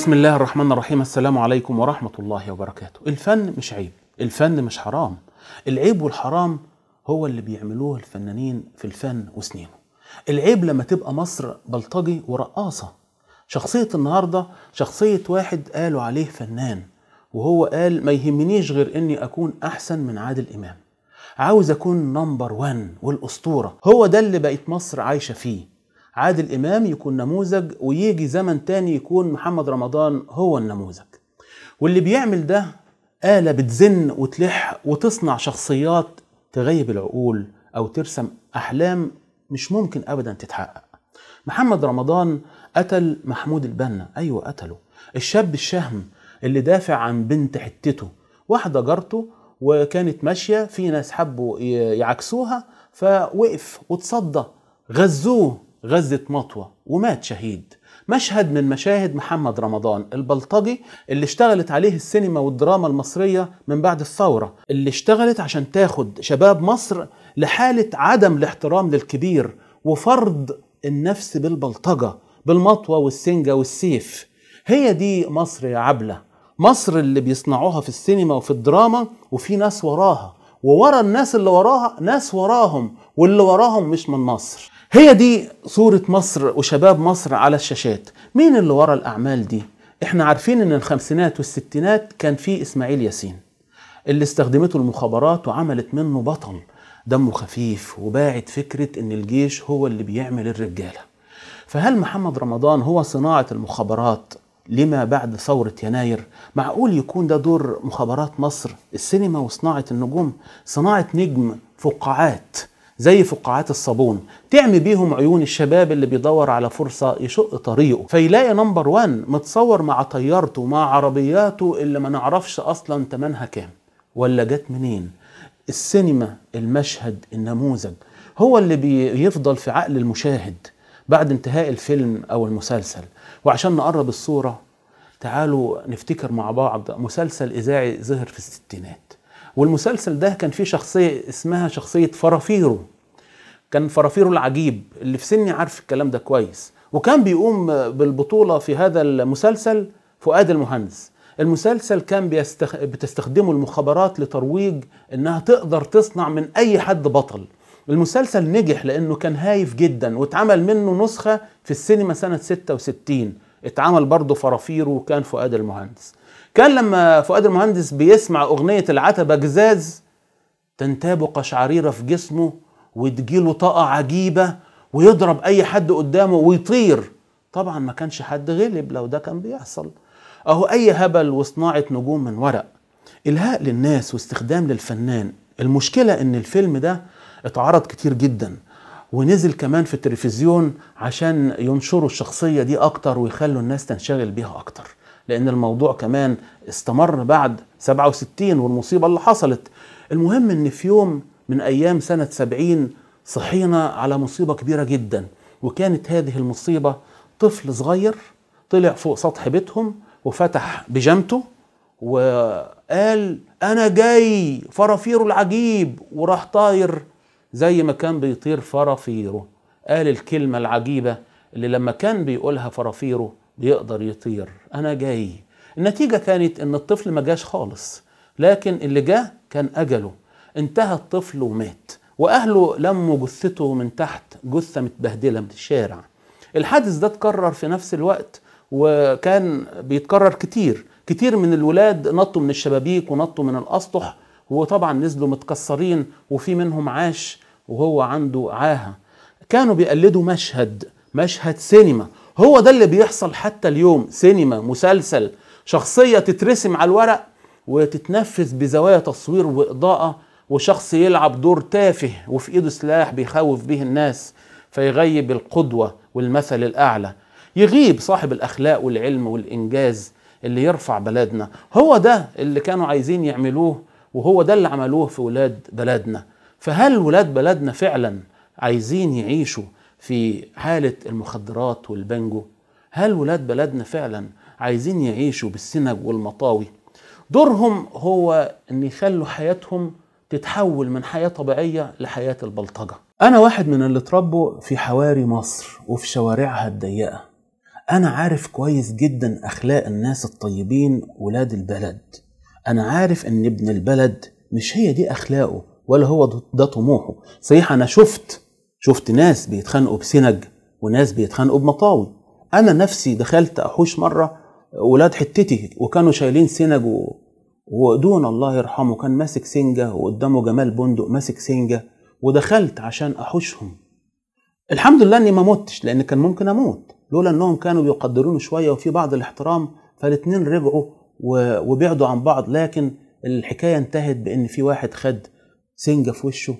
بسم الله الرحمن الرحيم السلام عليكم ورحمة الله وبركاته الفن مش عيب الفن مش حرام العيب والحرام هو اللي بيعملوه الفنانين في الفن وسنينه العيب لما تبقى مصر بلطجي ورقاصة شخصية النهاردة شخصية واحد قالوا عليه فنان وهو قال ما يهمنيش غير اني اكون احسن من عادل امام عاوز اكون نمبر وان والاسطورة هو ده اللي بقت مصر عايشة فيه عادل امام يكون نموذج ويجي زمن تاني يكون محمد رمضان هو النموذج واللي بيعمل ده آلة بتزن وتلح وتصنع شخصيات تغيب العقول أو ترسم أحلام مش ممكن أبدا تتحقق محمد رمضان قتل محمود البنا أيوة قتله الشاب الشهم اللي دافع عن بنت حتته واحدة جارته وكانت ماشية في ناس حبوا يعكسوها فوقف وتصدى غزوه غزة مطوة ومات شهيد مشهد من مشاهد محمد رمضان البلطجي اللي اشتغلت عليه السينما والدراما المصرية من بعد الثورة اللي اشتغلت عشان تاخد شباب مصر لحالة عدم الاحترام للكبير وفرض النفس بالبلطجة بالمطوة والسنجة والسيف هي دي مصر يا عبلة مصر اللي بيصنعوها في السينما وفي الدراما وفي ناس وراها وورا الناس اللي وراها ناس وراهم واللي وراهم مش من مصر هي دي صورة مصر وشباب مصر على الشاشات مين اللي ورا الأعمال دي؟ احنا عارفين ان الخمسينات والستينات كان في اسماعيل ياسين اللي استخدمته المخابرات وعملت منه بطل دمه خفيف وباعت فكرة ان الجيش هو اللي بيعمل الرجالة فهل محمد رمضان هو صناعة المخابرات لما بعد ثورة يناير معقول يكون ده دور مخابرات مصر السينما وصناعة النجوم صناعة نجم فقاعات زي فقاعات الصابون تعمي بيهم عيون الشباب اللي بيدور على فرصة يشق طريقه فيلاقي نمبر وان متصور مع طيارته مع عربياته اللي ما نعرفش أصلا تمنها كام ولا جت منين السينما المشهد النموذج هو اللي بيفضل في عقل المشاهد بعد انتهاء الفيلم أو المسلسل وعشان نقرب الصورة تعالوا نفتكر مع بعض مسلسل إذاعي ظهر في الستينات والمسلسل ده كان فيه شخصية اسمها شخصية فرافيرو كان فرافيرو العجيب اللي في سني عارف الكلام ده كويس وكان بيقوم بالبطولة في هذا المسلسل فؤاد المهندس المسلسل كان بيستخ... بتستخدمه المخابرات لترويج انها تقدر تصنع من اي حد بطل المسلسل نجح لانه كان هايف جدا واتعمل منه نسخة في السينما سنة 66 اتعمل برضه فرافير وكان فؤاد المهندس كان لما فؤاد المهندس بيسمع أغنية العتبة جزاز تنتاب قشعريرة في جسمه وتجيله طاقة عجيبة ويضرب أي حد قدامه ويطير طبعا ما كانش حد غلب لو ده كان بيحصل أهو أي هبل وصناعة نجوم من ورق إلهاء للناس واستخدام للفنان المشكلة إن الفيلم ده اتعرض كتير جدا ونزل كمان في التلفزيون عشان ينشروا الشخصية دي أكتر ويخلوا الناس تنشغل بيها أكتر لان الموضوع كمان استمر بعد 67 والمصيبه اللي حصلت المهم ان في يوم من ايام سنه 70 صحينا على مصيبه كبيره جدا وكانت هذه المصيبه طفل صغير طلع فوق سطح بيتهم وفتح بيجامته وقال انا جاي فرافيره العجيب وراح طاير زي ما كان بيطير فرافيره قال الكلمه العجيبه اللي لما كان بيقولها فرافيره يقدر يطير انا جاي النتيجه كانت ان الطفل ما جاش خالص لكن اللي جه كان اجله انتهى الطفل ومات واهله لموا جثته من تحت جثه متبهدله من الشارع الحادث ده اتكرر في نفس الوقت وكان بيتكرر كتير كتير من الولاد نطوا من الشبابيك ونطوا من الاسطح وطبعا نزلوا متكسرين وفي منهم عاش وهو عنده عاهه كانوا بيقلدوا مشهد مشهد سينما هو ده اللي بيحصل حتى اليوم سينما مسلسل شخصية تترسم على الورق وتتنفذ بزوايا تصوير وإضاءة وشخص يلعب دور تافه وفي إيده سلاح بيخوف به الناس فيغيب القدوة والمثل الأعلى يغيب صاحب الأخلاق والعلم والإنجاز اللي يرفع بلدنا هو ده اللي كانوا عايزين يعملوه وهو ده اللي عملوه في ولاد بلدنا فهل ولاد بلدنا فعلا عايزين يعيشوا في حالة المخدرات والبنجو هل ولاد بلدنا فعلا عايزين يعيشوا بالسنج والمطاوي دورهم هو ان يخلوا حياتهم تتحول من حياة طبيعية لحياة البلطجة أنا واحد من اللي تربوا في حواري مصر وفي شوارعها الضيقة أنا عارف كويس جدا أخلاق الناس الطيبين ولاد البلد أنا عارف إن ابن البلد مش هي دي أخلاقه ولا هو ده طموحه صحيح أنا شفت شفت ناس بيتخانقوا بسنج وناس بيتخانقوا بمطاوي انا نفسي دخلت احوش مره ولاد حتتي وكانوا شايلين سنج و... ودون الله يرحمه كان ماسك سنجه وقدامه جمال بندق ماسك سنجه ودخلت عشان احوشهم الحمد لله اني ما متش لان كان ممكن اموت لولا انهم كانوا بيقدروني شويه وفي بعض الاحترام فالاتنين رجعوا وبعدوا عن بعض لكن الحكايه انتهت بان في واحد خد سنجه في وشه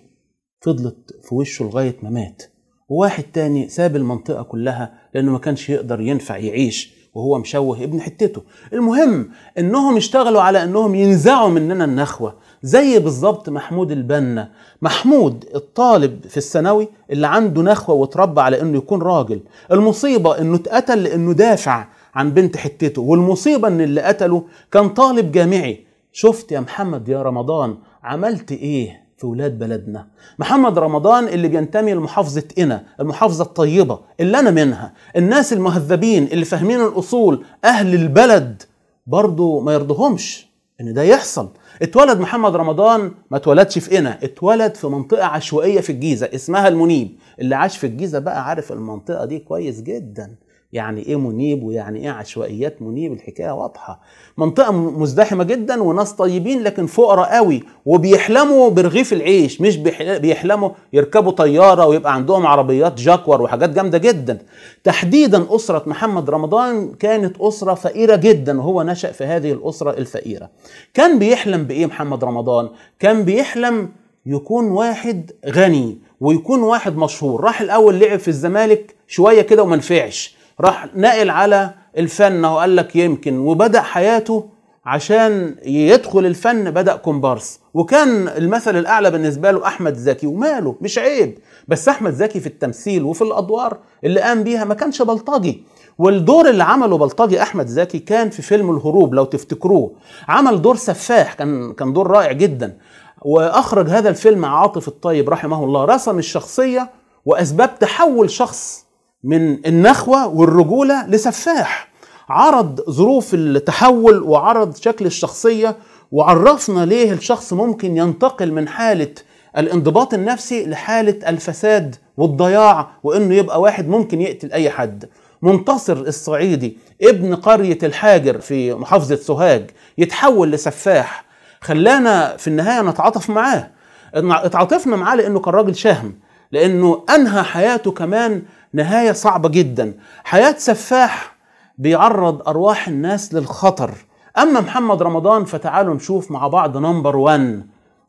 فضلت في وشه لغاية ما مات وواحد تاني ساب المنطقة كلها لأنه ما كانش يقدر ينفع يعيش وهو مشوه ابن حتته المهم انهم اشتغلوا على انهم ينزعوا مننا النخوة زي بالظبط محمود البنا محمود الطالب في الثانوي اللي عنده نخوة واتربى على انه يكون راجل المصيبة انه اتقتل لانه دافع عن بنت حتته والمصيبة ان اللي قتله كان طالب جامعي شفت يا محمد يا رمضان عملت ايه في ولاد بلدنا محمد رمضان اللي بينتمي لمحافظة إنا المحافظة الطيبة اللي أنا منها الناس المهذبين اللي فاهمين الأصول أهل البلد برضه ما يرضهمش إن ده يحصل اتولد محمد رمضان ما اتولدش في قنا اتولد في منطقة عشوائية في الجيزة اسمها المنيب اللي عاش في الجيزة بقى عارف المنطقة دي كويس جدا يعني ايه منيب ويعني ايه عشوائيات منيب الحكايه واضحه منطقه مزدحمه جدا وناس طيبين لكن فقراء قوي وبيحلموا برغيف العيش مش بيحلموا يركبوا طياره ويبقى عندهم عربيات جاكور وحاجات جامده جدا تحديدا اسره محمد رمضان كانت اسره فقيره جدا وهو نشا في هذه الاسره الفقيره كان بيحلم بايه محمد رمضان كان بيحلم يكون واحد غني ويكون واحد مشهور راح الاول لعب في الزمالك شويه كده وما نفعش راح ناقل على الفن وقال لك يمكن وبدأ حياته عشان يدخل الفن بدأ كومبارس وكان المثل الأعلى بالنسبة له أحمد زكي وماله مش عيب بس أحمد زكي في التمثيل وفي الأدوار اللي قام بيها ما كانش بلطجي والدور اللي عمله بلطجي احمد زكي كان في فيلم الهروب لو تفتكروه عمل دور سفاح كان كان دور رائع جدا واخرج هذا الفيلم عاطف الطيب رحمه الله رسم الشخصيه واسباب تحول شخص من النخوة والرجولة لسفاح عرض ظروف التحول وعرض شكل الشخصية وعرفنا ليه الشخص ممكن ينتقل من حالة الانضباط النفسي لحالة الفساد والضياع وانه يبقى واحد ممكن يقتل اي حد منتصر الصعيدي ابن قرية الحاجر في محافظة سوهاج يتحول لسفاح خلانا في النهاية نتعاطف معاه اتعاطفنا معاه لانه كان راجل شهم لانه انهى حياته كمان نهاية صعبة جدا حياة سفاح بيعرض أرواح الناس للخطر أما محمد رمضان فتعالوا نشوف مع بعض نمبر وان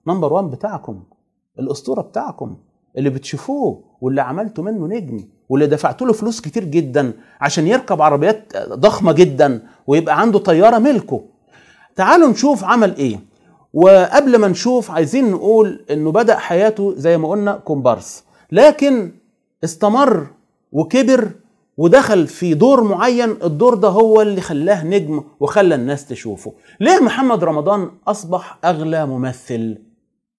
نمبر وان بتاعكم الأسطورة بتاعكم اللي بتشوفوه واللي عملتوا منه نجم واللي دفعت له فلوس كتير جدا عشان يركب عربيات ضخمة جدا ويبقى عنده طيارة ملكه تعالوا نشوف عمل ايه وقبل ما نشوف عايزين نقول انه بدأ حياته زي ما قلنا كومبارس لكن استمر وكبر ودخل في دور معين الدور ده هو اللي خلاه نجم وخلى الناس تشوفه ليه محمد رمضان أصبح أغلى ممثل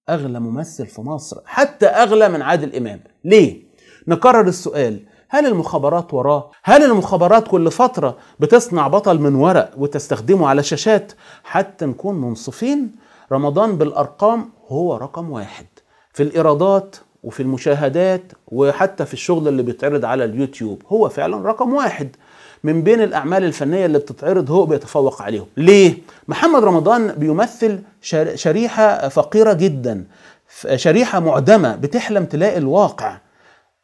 أغلى ممثل في مصر حتى أغلى من عادل إمام ليه؟ نكرر السؤال هل المخابرات وراه؟ هل المخابرات كل فترة بتصنع بطل من ورق وتستخدمه على شاشات؟ حتى نكون منصفين رمضان بالأرقام هو رقم واحد في الإيرادات وفي المشاهدات وحتى في الشغل اللي بيتعرض على اليوتيوب هو فعلا رقم واحد من بين الأعمال الفنية اللي بتتعرض هو بيتفوق عليهم ليه؟ محمد رمضان بيمثل شريحة فقيرة جدا شريحة معدمة بتحلم تلاقي الواقع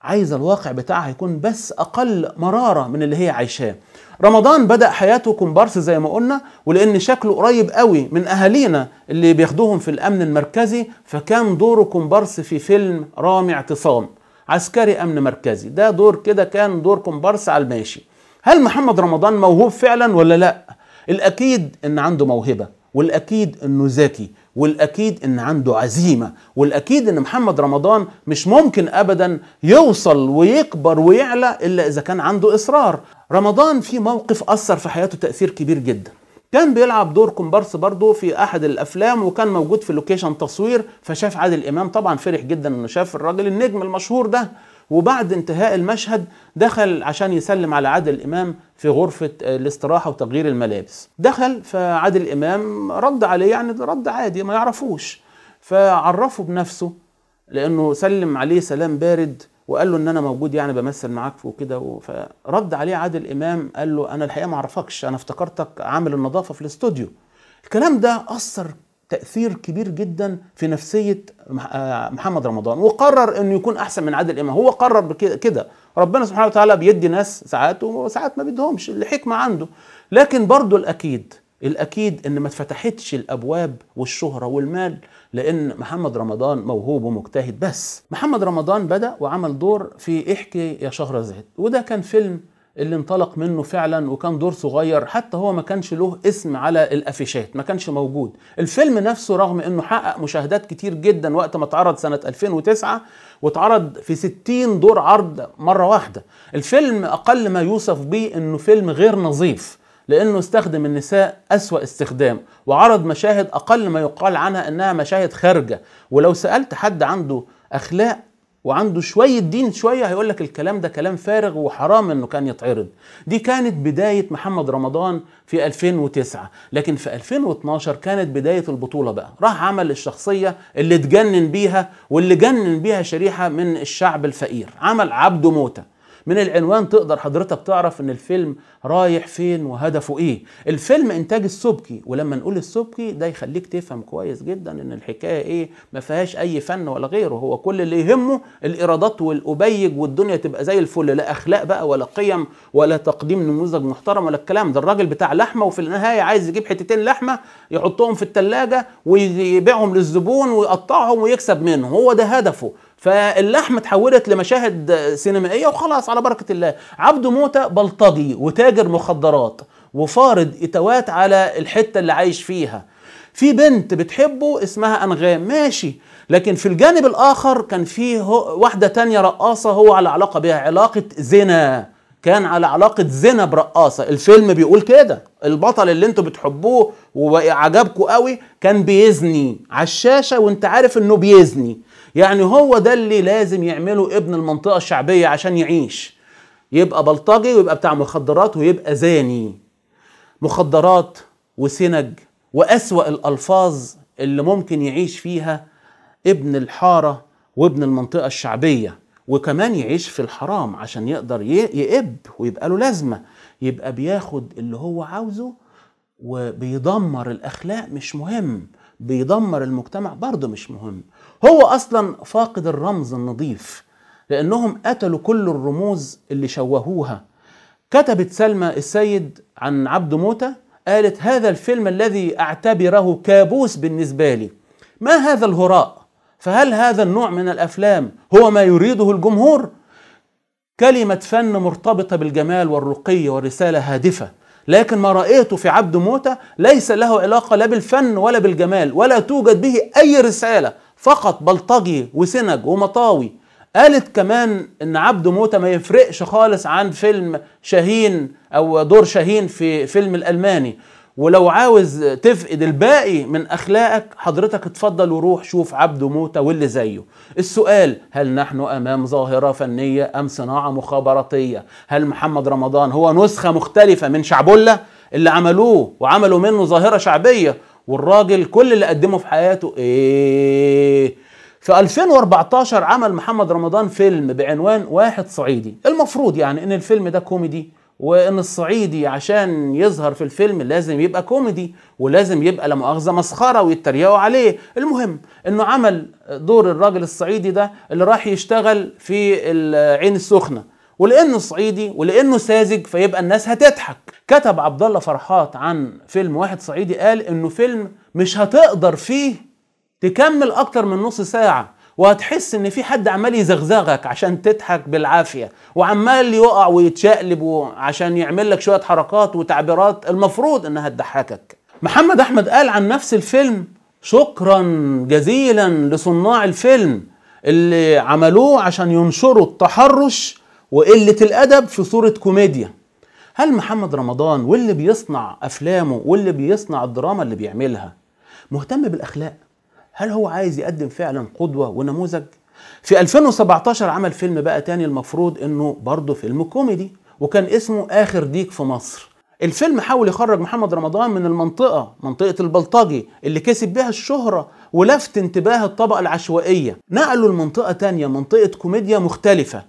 عايز الواقع بتاعها يكون بس أقل مرارة من اللي هي عايشاه رمضان بدا حياته كومبارس زي ما قلنا ولان شكله قريب قوي من اهالينا اللي بياخدوهم في الامن المركزي فكان دوره كومبارس في فيلم رامي اعتصام عسكري امن مركزي ده دور كده كان دور كومبارس على الماشي هل محمد رمضان موهوب فعلا ولا لا الاكيد ان عنده موهبه والاكيد انه ذكي والاكيد ان عنده عزيمه والاكيد ان محمد رمضان مش ممكن ابدا يوصل ويكبر ويعلى الا اذا كان عنده اصرار رمضان في موقف اثر في حياته تاثير كبير جدا كان بيلعب دور كومبارس برضه في احد الافلام وكان موجود في لوكيشن تصوير فشاف عادل امام طبعا فرح جدا انه شاف الراجل النجم المشهور ده وبعد انتهاء المشهد دخل عشان يسلم على عادل امام في غرفه آه، الاستراحه وتغيير الملابس دخل فعادل امام رد عليه يعني رد عادي ما يعرفوش فعرفه بنفسه لانه سلم عليه سلام بارد وقال له ان انا موجود يعني بمثل معاك وكده فرد عليه عادل امام قال له انا الحقيقه ما اعرفكش انا افتكرتك عامل النظافه في الاستوديو الكلام ده اثر تاثير كبير جدا في نفسيه آه، محمد رمضان وقرر انه يكون احسن من عادل امام هو قرر كده ربنا سبحانه وتعالى بيدي ناس ساعات وساعات ما بيدهمش الحكمه عنده لكن برضه الاكيد الاكيد ان ما اتفتحتش الابواب والشهره والمال لان محمد رمضان موهوب ومجتهد بس محمد رمضان بدا وعمل دور في احكي يا شهرزاد وده كان فيلم اللي انطلق منه فعلا وكان دور صغير حتى هو ما كانش له اسم على الافيشات ما كانش موجود الفيلم نفسه رغم انه حقق مشاهدات كتير جدا وقت ما اتعرض سنة 2009 واتعرض في 60 دور عرض مرة واحدة الفيلم اقل ما يوصف به انه فيلم غير نظيف لانه استخدم النساء اسوا استخدام وعرض مشاهد اقل ما يقال عنها انها مشاهد خارجه ولو سالت حد عنده اخلاق وعنده شويه دين شويه هيقول لك الكلام ده كلام فارغ وحرام انه كان يتعرض دي كانت بدايه محمد رمضان في 2009 لكن في 2012 كانت بدايه البطوله بقى راح عمل الشخصيه اللي اتجنن بيها واللي جنن بيها شريحه من الشعب الفقير عمل عبده موته من العنوان تقدر حضرتك تعرف ان الفيلم رايح فين وهدفه ايه الفيلم انتاج السبكي ولما نقول السبكي ده يخليك تفهم كويس جدا ان الحكايه ايه ما فيهاش اي فن ولا غيره هو كل اللي يهمه الايرادات والابيج والدنيا تبقى زي الفل لا اخلاق بقى ولا قيم ولا تقديم نموذج محترم ولا الكلام ده الراجل بتاع لحمه وفي النهايه عايز يجيب حتتين لحمه يحطهم في الثلاجه ويبيعهم للزبون ويقطعهم ويكسب منهم هو ده هدفه فاللحمة اتحولت لمشاهد سينمائية وخلاص على بركة الله عبده موتة بلطجي وتاجر مخدرات وفارض إتوات على الحتة اللي عايش فيها في بنت بتحبه اسمها أنغام ماشي لكن في الجانب الآخر كان في واحدة تانية رقاصة هو على علاقة بها علاقة زنا كان على علاقة زنا برقاصة الفيلم بيقول كده البطل اللي انتوا بتحبوه وعجبكوا قوي كان بيزني على الشاشة وانت عارف انه بيزني يعني هو ده اللي لازم يعمله ابن المنطقة الشعبية عشان يعيش يبقى بلطجي ويبقى بتاع مخدرات ويبقى زاني مخدرات وسنج وأسوأ الألفاظ اللي ممكن يعيش فيها ابن الحارة وابن المنطقة الشعبية وكمان يعيش في الحرام عشان يقدر يقب ويبقى له لازمة يبقى بياخد اللي هو عاوزه وبيدمر الأخلاق مش مهم بيدمر المجتمع برضه مش مهم هو اصلا فاقد الرمز النظيف لانهم قتلوا كل الرموز اللي شوهوها كتبت سلمى السيد عن عبد موته قالت هذا الفيلم الذي اعتبره كابوس بالنسبه لي ما هذا الهراء فهل هذا النوع من الافلام هو ما يريده الجمهور كلمه فن مرتبطه بالجمال والرقي ورساله هادفه لكن ما رأيته في عبد موتى ليس له علاقة لا بالفن ولا بالجمال ولا توجد به أي رسالة فقط بلطجي وسنج ومطاوي قالت كمان ان عبد موتى ما يفرقش خالص عن فيلم شاهين او دور شاهين في فيلم الالماني ولو عاوز تفقد الباقي من اخلاقك حضرتك اتفضل وروح شوف عبده موته واللي زيه السؤال هل نحن امام ظاهره فنيه ام صناعه مخابراتيه هل محمد رمضان هو نسخه مختلفه من شعبولة اللي عملوه وعملوا منه ظاهره شعبيه والراجل كل اللي قدمه في حياته ايه في 2014 عمل محمد رمضان فيلم بعنوان واحد صعيدي المفروض يعني ان الفيلم ده كوميدي وان الصعيدي عشان يظهر في الفيلم لازم يبقى كوميدي ولازم يبقى لا مؤاخذه مسخره ويتريقوا عليه المهم انه عمل دور الراجل الصعيدي ده اللي راح يشتغل في العين السخنه ولانه صعيدي ولانه ساذج فيبقى الناس هتضحك كتب عبد الله فرحات عن فيلم واحد صعيدي قال انه فيلم مش هتقدر فيه تكمل اكتر من نص ساعه وهتحس ان في حد عمال يزغزغك عشان تضحك بالعافيه وعمال يقع ويتشقلب عشان يعمل لك شويه حركات وتعبيرات المفروض انها تضحكك محمد احمد قال عن نفس الفيلم شكرا جزيلا لصناع الفيلم اللي عملوه عشان ينشروا التحرش وقله الادب في صوره كوميديا هل محمد رمضان واللي بيصنع افلامه واللي بيصنع الدراما اللي بيعملها مهتم بالاخلاق هل هو عايز يقدم فعلا قدوة ونموذج؟ في 2017 عمل فيلم بقى تاني المفروض انه برضه فيلم كوميدي وكان اسمه آخر ديك في مصر الفيلم حاول يخرج محمد رمضان من المنطقة منطقة البلطجي اللي كسب بها الشهرة ولفت انتباه الطبقة العشوائية نقلوا لمنطقة تانية منطقة كوميديا مختلفة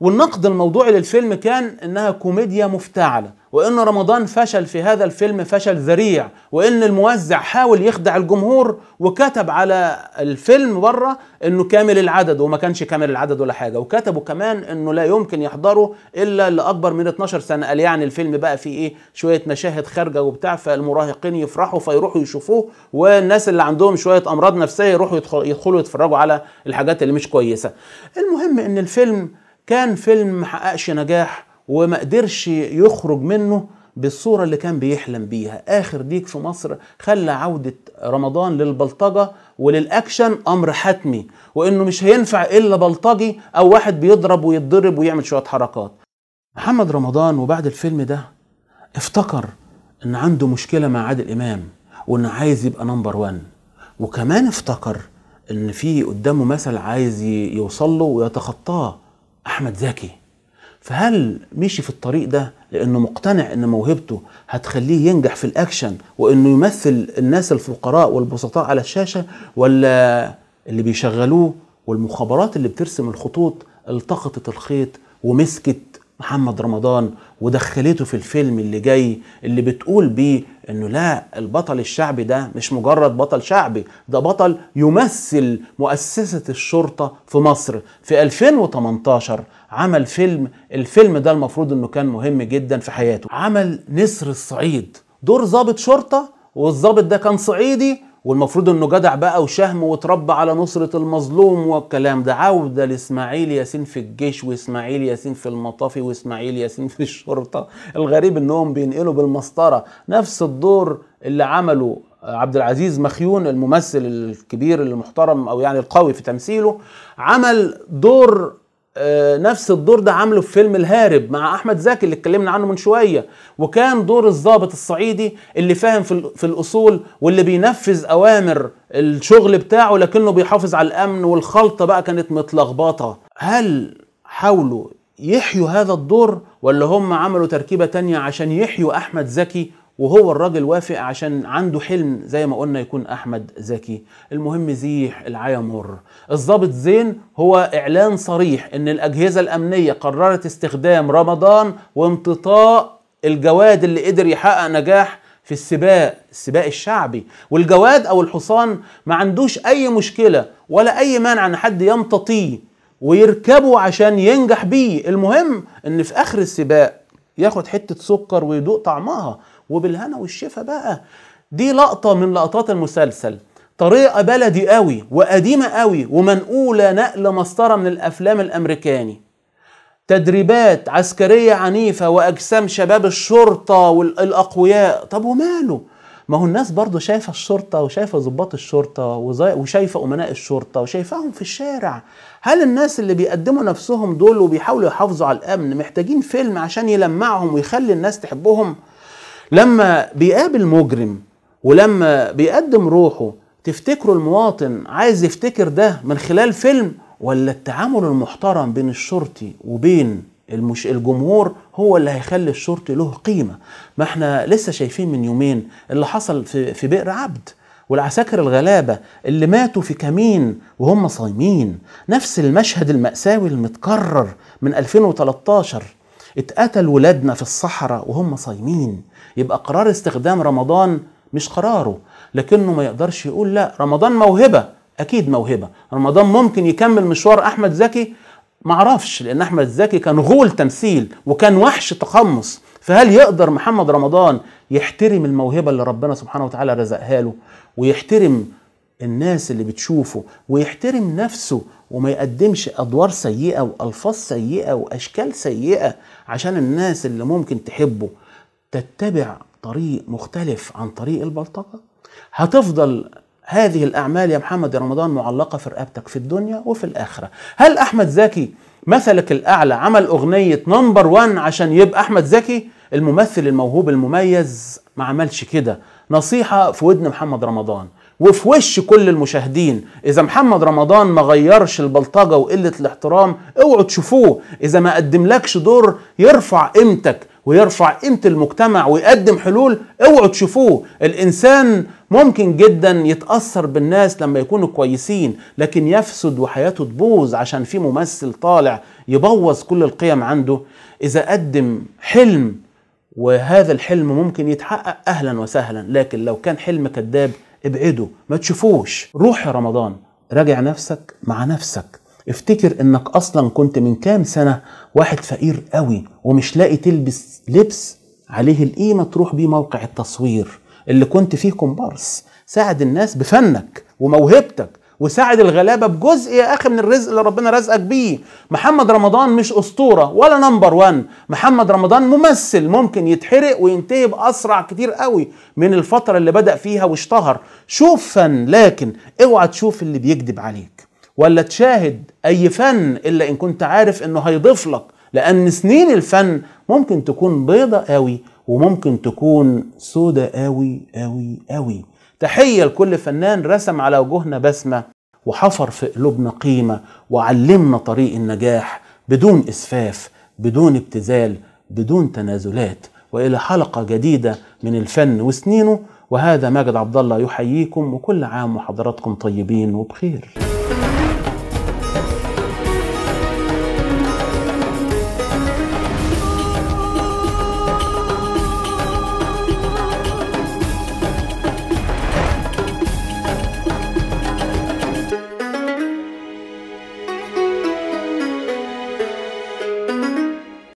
والنقد الموضوعي للفيلم كان انها كوميديا مفتعله وان رمضان فشل في هذا الفيلم فشل ذريع وان الموزع حاول يخدع الجمهور وكتب على الفيلم بره انه كامل العدد وما كانش كامل العدد ولا حاجه وكتبوا كمان انه لا يمكن يحضره الا اللي اكبر من 12 سنه قال يعني الفيلم بقى فيه ايه شويه مشاهد خارجه وبتاع فالمراهقين يفرحوا فيروحوا يشوفوه والناس اللي عندهم شويه امراض نفسيه يروحوا يدخلوا يتفرجوا على الحاجات اللي مش كويسه المهم ان الفيلم كان فيلم محققش نجاح وما قدرش يخرج منه بالصوره اللي كان بيحلم بيها اخر ديك في مصر خلى عوده رمضان للبلطجه وللاكشن امر حتمي وانه مش هينفع الا بلطجي او واحد بيضرب ويتضرب ويعمل شويه حركات محمد رمضان وبعد الفيلم ده افتكر ان عنده مشكله مع عادل امام وانه عايز يبقى نمبر 1 وكمان افتكر ان في قدامه مثل عايز يوصل له ويتخطاه احمد زكي فهل مشي في الطريق ده لانه مقتنع ان موهبته هتخليه ينجح في الاكشن وانه يمثل الناس الفقراء والبسطاء على الشاشه ولا اللي بيشغلوه والمخابرات اللي بترسم الخطوط التقطت الخيط ومسكت محمد رمضان ودخلته في الفيلم اللي جاي اللي بتقول بيه انه لا البطل الشعبي ده مش مجرد بطل شعبي ده بطل يمثل مؤسسة الشرطة في مصر في 2018 عمل فيلم الفيلم ده المفروض انه كان مهم جدا في حياته عمل نسر الصعيد دور ضابط شرطة والضابط ده كان صعيدي والمفروض انه جدع بقى وشهم وتربى على نصرة المظلوم والكلام ده عودة لاسماعيل ياسين في الجيش واسماعيل ياسين في المطافي واسماعيل ياسين في الشرطة الغريب انهم بينقلوا بالمسطرة نفس الدور اللي عمله عبد العزيز مخيون الممثل الكبير المحترم او يعني القوي في تمثيله عمل دور آه، نفس الدور ده عامله في فيلم الهارب مع احمد زكي اللي اتكلمنا عنه من شويه وكان دور الضابط الصعيدي اللي فاهم في, في الاصول واللي بينفذ اوامر الشغل بتاعه لكنه بيحافظ على الامن والخلطه بقى كانت متلخبطه هل حاولوا يحيوا هذا الدور ولا هم عملوا تركيبه تانية عشان يحيوا احمد زكي وهو الراجل وافق عشان عنده حلم زي ما قلنا يكون احمد زكي المهم زيح العيا مر الضابط زين هو اعلان صريح ان الاجهزه الامنيه قررت استخدام رمضان وامتطاء الجواد اللي قدر يحقق نجاح في السباق السباق الشعبي والجواد او الحصان ما عندوش اي مشكله ولا اي مانع ان حد يمتطيه ويركبه عشان ينجح بيه المهم ان في اخر السباق ياخد حته سكر ويدوق طعمها وبالهنا والشفا بقى دي لقطة من لقطات المسلسل طريقة بلدي قوي وقديمة قوي ومنقولة نقل مسطرة من الأفلام الأمريكاني تدريبات عسكرية عنيفة وأجسام شباب الشرطة والأقوياء طب وماله ما هو الناس برضو شايفة الشرطة وشايفة ضباط الشرطة وشايفة أمناء الشرطة وشايفاهم في الشارع هل الناس اللي بيقدموا نفسهم دول وبيحاولوا يحافظوا على الأمن محتاجين فيلم عشان يلمعهم ويخلي الناس تحبهم؟ لما بيقابل مجرم ولما بيقدم روحه تفتكروا المواطن عايز يفتكر ده من خلال فيلم ولا التعامل المحترم بين الشرطي وبين المش... الجمهور هو اللي هيخلي الشرطي له قيمه ما احنا لسه شايفين من يومين اللي حصل في, في بئر عبد والعساكر الغلابه اللي ماتوا في كمين وهم صايمين نفس المشهد الماساوي المتكرر من 2013 اتقتل ولادنا في الصحراء وهم صايمين يبقى قرار استخدام رمضان مش قراره لكنه ما يقدرش يقول لا رمضان موهبة أكيد موهبة رمضان ممكن يكمل مشوار أحمد زكي معرفش لأن أحمد زكي كان غول تمثيل وكان وحش تقمص فهل يقدر محمد رمضان يحترم الموهبة اللي ربنا سبحانه وتعالى رزقها له ويحترم الناس اللي بتشوفه ويحترم نفسه وما يقدمش ادوار سيئه والفاظ سيئه واشكال سيئه عشان الناس اللي ممكن تحبه تتبع طريق مختلف عن طريق البلطجه هتفضل هذه الاعمال يا محمد يا رمضان معلقه في رقبتك في الدنيا وفي الاخره هل احمد زكي مثلك الاعلى عمل اغنيه نمبر 1 عشان يبقى احمد زكي الممثل الموهوب المميز ما عملش كده نصيحه في ودن محمد رمضان وفي وش كل المشاهدين اذا محمد رمضان ما غيرش البلطجه وقله الاحترام اوعوا تشوفوه اذا ما قدملكش دور يرفع قيمتك ويرفع قيمه المجتمع ويقدم حلول اوعوا تشوفوه الانسان ممكن جدا يتاثر بالناس لما يكونوا كويسين لكن يفسد وحياته تبوظ عشان في ممثل طالع يبوظ كل القيم عنده اذا قدم حلم وهذا الحلم ممكن يتحقق اهلا وسهلا لكن لو كان حلم كذاب ابعده ما تشوفوش روح يا رمضان راجع نفسك مع نفسك افتكر انك اصلا كنت من كام سنة واحد فقير قوي ومش لاقي تلبس لبس عليه القيمة تروح بيه موقع التصوير اللي كنت فيه كومبارس ساعد الناس بفنك وموهبتك وساعد الغلابه بجزء يا اخي من الرزق اللي ربنا رزقك بيه محمد رمضان مش اسطوره ولا نمبر 1 محمد رمضان ممثل ممكن يتحرق وينتهي باسرع كتير قوي من الفتره اللي بدا فيها واشتهر شوف فن لكن اوعى تشوف اللي بيكذب عليك ولا تشاهد اي فن الا ان كنت عارف انه هيضيف لك لان سنين الفن ممكن تكون بيضة قوي وممكن تكون سودة قوي قوي قوي تحية لكل فنان رسم على وجوهنا بسمة وحفر في قلوبنا قيمة وعلمنا طريق النجاح بدون إسفاف بدون ابتذال بدون تنازلات وإلى حلقة جديدة من الفن وسنينه وهذا ماجد عبد الله يحييكم وكل عام وحضراتكم طيبين وبخير